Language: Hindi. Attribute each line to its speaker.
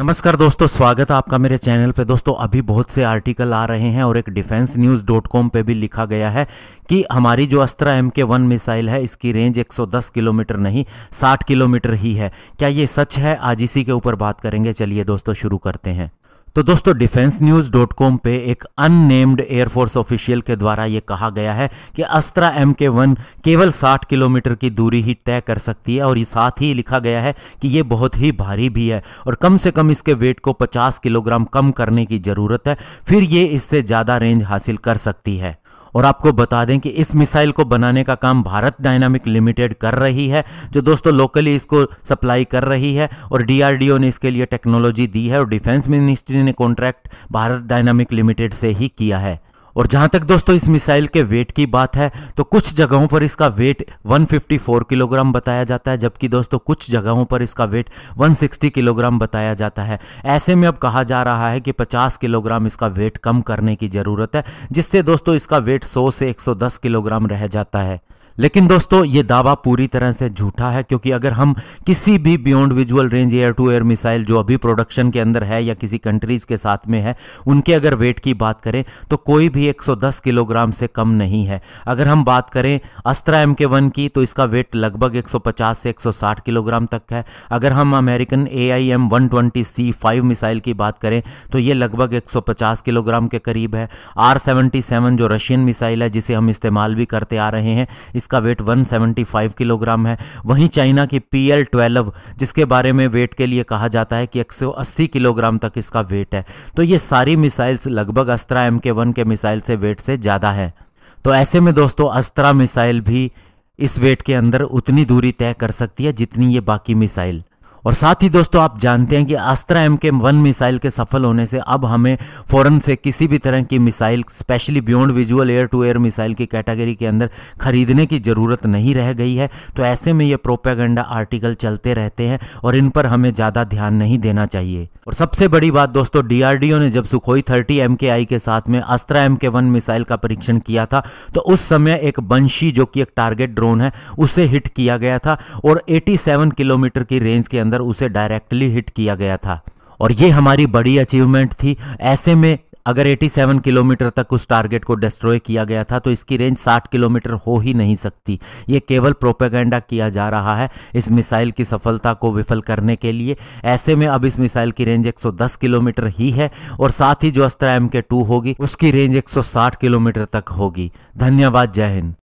Speaker 1: नमस्कार दोस्तों स्वागत है आपका मेरे चैनल पे दोस्तों अभी बहुत से आर्टिकल आ रहे हैं और एक डिफेंस न्यूज़ डॉट कॉम पर भी लिखा गया है कि हमारी जो अस्त्र एम के वन मिसाइल है इसकी रेंज 110 किलोमीटर नहीं 60 किलोमीटर ही है क्या ये सच है आज इसी के ऊपर बात करेंगे चलिए दोस्तों शुरू करते हैं तो दोस्तों डिफेंस न्यूज डॉट कॉम पे एक अननेम्ड एयरफोर्स ऑफिशियल के द्वारा यह कहा गया है कि अस्त्रा एम के वन केवल 60 किलोमीटर की दूरी ही तय कर सकती है और साथ ही लिखा गया है कि यह बहुत ही भारी भी है और कम से कम इसके वेट को 50 किलोग्राम कम करने की ज़रूरत है फिर ये इससे ज़्यादा रेंज हासिल कर सकती है और आपको बता दें कि इस मिसाइल को बनाने का काम भारत डायनामिक लिमिटेड कर रही है जो दोस्तों लोकली इसको सप्लाई कर रही है और डीआरडीओ ने इसके लिए टेक्नोलॉजी दी है और डिफेंस मिनिस्ट्री ने कॉन्ट्रैक्ट भारत डायनामिक लिमिटेड से ही किया है और जहां तक दोस्तों इस मिसाइल के वेट की बात है तो कुछ जगहों पर इसका वेट 154 किलोग्राम बताया जाता है जबकि दोस्तों कुछ जगहों पर इसका वेट 160 किलोग्राम बताया जाता है ऐसे में अब कहा जा रहा है कि 50 किलोग्राम इसका वेट कम करने की ज़रूरत है जिससे दोस्तों इसका वेट 100 से 110 किलोग्राम रह जाता है लेकिन दोस्तों ये दावा पूरी तरह से झूठा है क्योंकि अगर हम किसी भी beyond visual range air to air missile जो अभी प्रोडक्शन के अंदर है या किसी कंट्रीज के साथ में है उनके अगर वेट की बात करें तो कोई भी 110 किलोग्राम से कम नहीं है अगर हम बात करें अस्त्रा एम के वन की तो इसका वेट लगभग 150 से 160 किलोग्राम तक है अगर हम American A I M one twenty C five missile की बात करें तो ये लगभग 150 किलोग्राम के करीब है आर सेवेंटी सेवन जो रशियन मिसाइल है जिसे हम इस्तेमाल भी करते आ रहे हैं इस जिसका वेट 175 किलोग्राम है वहीं चाइना की पी एल ट्वेल्व जिसके बारे में वेट के लिए कहा जाता है कि 180 किलोग्राम तक इसका वेट है तो ये सारी मिसाइल्स लगभग अस्त्रा एम के वन के मिसाइल से वेट से ज़्यादा है तो ऐसे में दोस्तों अस्त्रा मिसाइल भी इस वेट के अंदर उतनी दूरी तय कर सकती है जितनी ये बाकी मिसाइल और साथ ही दोस्तों आप जानते हैं कि Astra M K one missile के सफल होने से अब हमें फ़ौरन से किसी भी तरह की missile specially beyond visual air to air missile की कैटेगरी के अंदर खरीदने की ज़रूरत नहीं रह गई है तो ऐसे में ये प्रोपेगेंडा आर्टिकल चलते रहते हैं और इन पर हमें ज़्यादा ध्यान नहीं देना चाहिए और सबसे बड़ी बात दोस्तों डीआरडीओ ने जब सुखोई थर्टी एम के आई के साथ में Astra M K one missile का परीक्षण किया था तो उस समय एक बंशी जो कि एक टारगेट ड्रोन है उसे हिट किया गया था और सेवन किलोमीटर की रेंज के अंदर अंदर उसे डायरेक्टली हिट किया गया था और ये हमारी बड़ी अचीवमेंट थी ऐसे में अगर 87 किलोमीटर तक उस टारगेट को डिस्ट्रॉय किया गया था तो इसकी रेंज 60 किलोमीटर हो ही नहीं सकती ये केवल प्रोपेगेंडा किया जा रहा है इस मिसाइल की सफलता को विफल करने के लिए ऐसे में अब इस मिसाइल की रेंज 110 किलोमीटर ही है और साथ ही जो अस्त्र एम के टू होगी उसकी रेंज 160 किलोमीटर तक होगी धन्यवाद जय हिंद